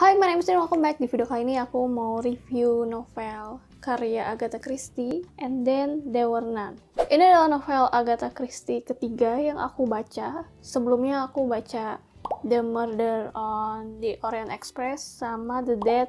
Hai, my name is Welcome back. Di video kali ini aku mau review novel karya Agatha Christie and then There Were None. Ini adalah novel Agatha Christie ketiga yang aku baca. Sebelumnya aku baca The Murder on the Orient Express sama The Dead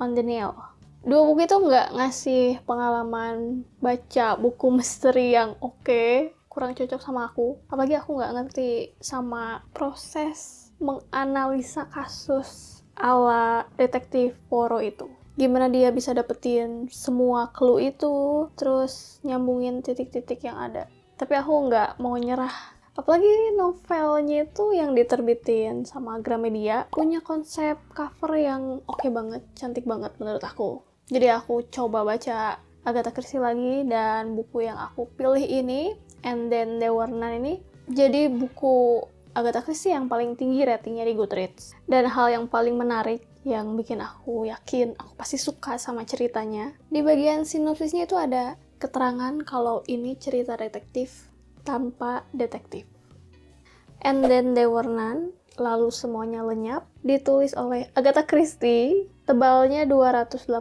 on the Nail. Dua buku itu nggak ngasih pengalaman baca buku misteri yang oke, okay, kurang cocok sama aku. Apalagi aku nggak ngerti sama proses menganalisa kasus ala detektif Poro itu gimana dia bisa dapetin semua clue itu terus nyambungin titik-titik yang ada tapi aku nggak mau nyerah apalagi novelnya itu yang diterbitin sama Gramedia punya konsep cover yang oke okay banget cantik banget menurut aku jadi aku coba baca Agatha Christie lagi dan buku yang aku pilih ini and then The were ini jadi buku Agatha Christie yang paling tinggi ratingnya di Goodreads. Dan hal yang paling menarik yang bikin aku yakin aku pasti suka sama ceritanya. Di bagian sinopsisnya itu ada keterangan kalau ini cerita detektif tanpa detektif. And then there were none, lalu semuanya lenyap, ditulis oleh Agatha Christie, tebalnya 288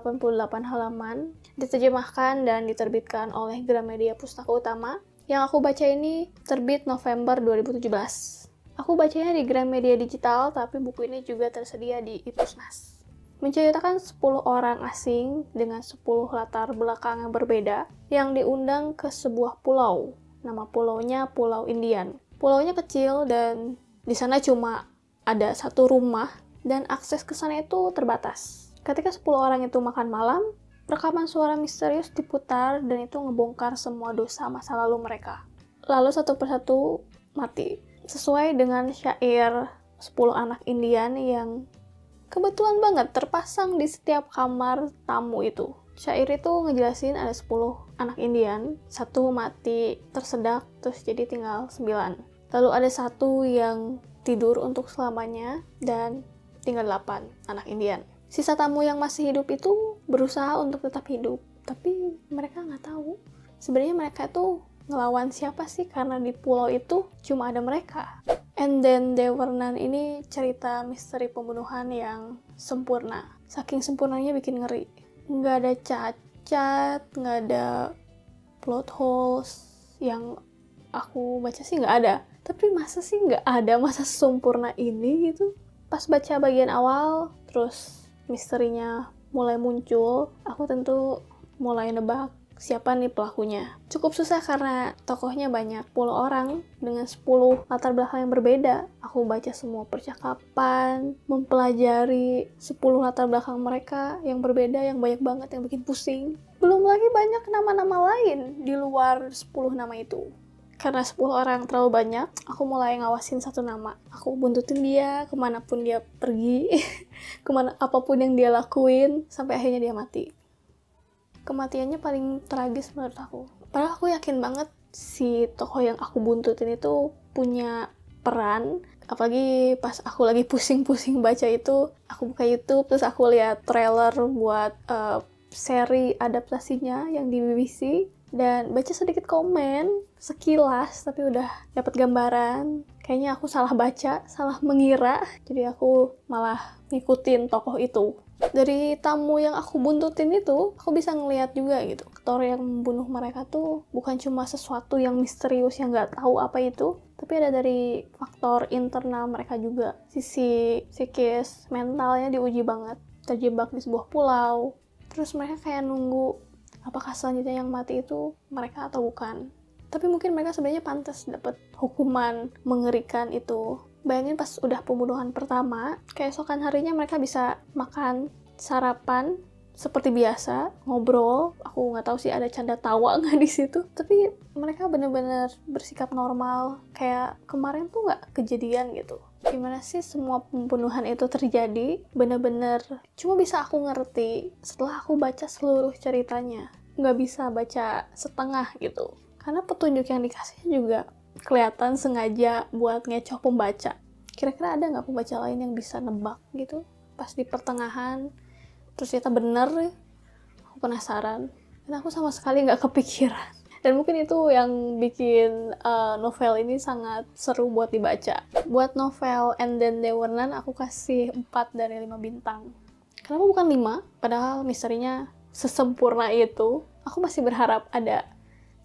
halaman, diterjemahkan dan diterbitkan oleh Gramedia Pustaka Utama. Yang aku baca ini terbit November 2017. Aku bacanya di Grand Media Digital, tapi buku ini juga tersedia di Ipusnas. Menceritakan 10 orang asing dengan 10 latar belakang yang berbeda yang diundang ke sebuah pulau. Nama pulaunya Pulau Indian. Pulaunya kecil dan di sana cuma ada satu rumah dan akses ke sana itu terbatas. Ketika 10 orang itu makan malam, rekaman suara misterius diputar dan itu ngebongkar semua dosa masa lalu mereka. Lalu satu persatu mati sesuai dengan syair 10 anak Indian yang kebetulan banget terpasang di setiap kamar tamu itu. Syair itu ngejelasin ada 10 anak Indian, satu mati tersedak terus jadi tinggal 9. Lalu ada satu yang tidur untuk selamanya dan tinggal 8 anak Indian. Sisa tamu yang masih hidup itu berusaha untuk tetap hidup, tapi mereka nggak tahu. Sebenarnya mereka itu ngelawan siapa sih karena di pulau itu cuma ada mereka. And then they Were None ini cerita misteri pembunuhan yang sempurna. Saking sempurnanya bikin ngeri. Nggak ada cacat, nggak ada plot holes yang aku baca sih nggak ada. Tapi masa sih nggak ada masa sempurna ini gitu? Pas baca bagian awal, terus misterinya mulai muncul, aku tentu mulai nebak siapa nih pelakunya. Cukup susah karena tokohnya banyak, 10 orang dengan 10 latar belakang yang berbeda. Aku baca semua percakapan, mempelajari 10 latar belakang mereka yang berbeda, yang banyak banget, yang bikin pusing. Belum lagi banyak nama-nama lain di luar 10 nama itu karena 10 orang terlalu banyak, aku mulai ngawasin satu nama. Aku buntutin dia, kemanapun dia pergi, kemana apapun yang dia lakuin, sampai akhirnya dia mati kematiannya paling tragis menurut aku padahal aku yakin banget si tokoh yang aku buntutin itu punya peran apalagi pas aku lagi pusing-pusing baca itu aku buka YouTube terus aku lihat trailer buat uh, seri adaptasinya yang di BBC dan baca sedikit komen sekilas tapi udah dapat gambaran kayaknya aku salah baca salah mengira jadi aku malah ngikutin tokoh itu dari tamu yang aku buntutin itu aku bisa ngeliat juga gitu aktor yang membunuh mereka tuh bukan cuma sesuatu yang misterius yang nggak tahu apa itu tapi ada dari faktor internal mereka juga sisi psikis mentalnya diuji banget terjebak di sebuah pulau terus mereka kayak nunggu apakah selanjutnya yang mati itu mereka atau bukan tapi mungkin mereka sebenarnya pantas dapat hukuman mengerikan itu bayangin pas udah pembunuhan pertama keesokan harinya mereka bisa makan sarapan seperti biasa ngobrol aku nggak tahu sih ada canda tawa nggak di situ tapi mereka bener-bener bersikap normal kayak kemarin tuh nggak kejadian gitu gimana sih semua pembunuhan itu terjadi bener-bener cuma bisa aku ngerti setelah aku baca seluruh ceritanya nggak bisa baca setengah gitu karena petunjuk yang dikasih juga kelihatan sengaja buat ngecoh pembaca kira-kira ada nggak pembaca lain yang bisa nebak gitu pas di pertengahan terus ternyata bener aku penasaran dan aku sama sekali nggak kepikiran dan mungkin itu yang bikin uh, novel ini sangat seru buat dibaca. Buat novel And Then They Were None, aku kasih 4 dari 5 bintang. Kenapa bukan 5? Padahal misterinya sesempurna itu. Aku masih berharap ada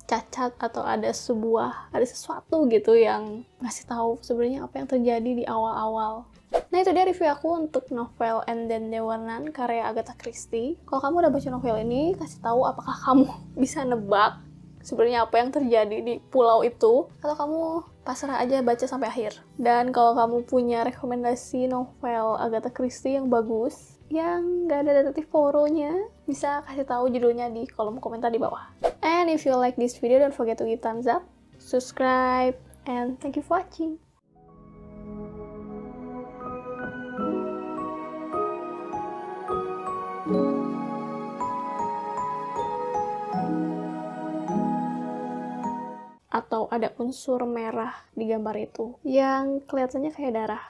cacat atau ada sebuah ada sesuatu gitu yang ngasih tahu sebenarnya apa yang terjadi di awal-awal Nah itu dia review aku untuk novel And Then They Were None karya Agatha Christie. Kalau kamu udah baca novel ini, kasih tahu apakah kamu bisa nebak sebenarnya apa yang terjadi di pulau itu Kalau kamu pasrah aja baca sampai akhir dan kalau kamu punya rekomendasi novel Agatha Christie yang bagus yang gak ada detektif poronya bisa kasih tahu judulnya di kolom komentar di bawah and if you like this video don't forget to give thumbs up subscribe and thank you for watching ada unsur merah di gambar itu yang kelihatannya kayak darah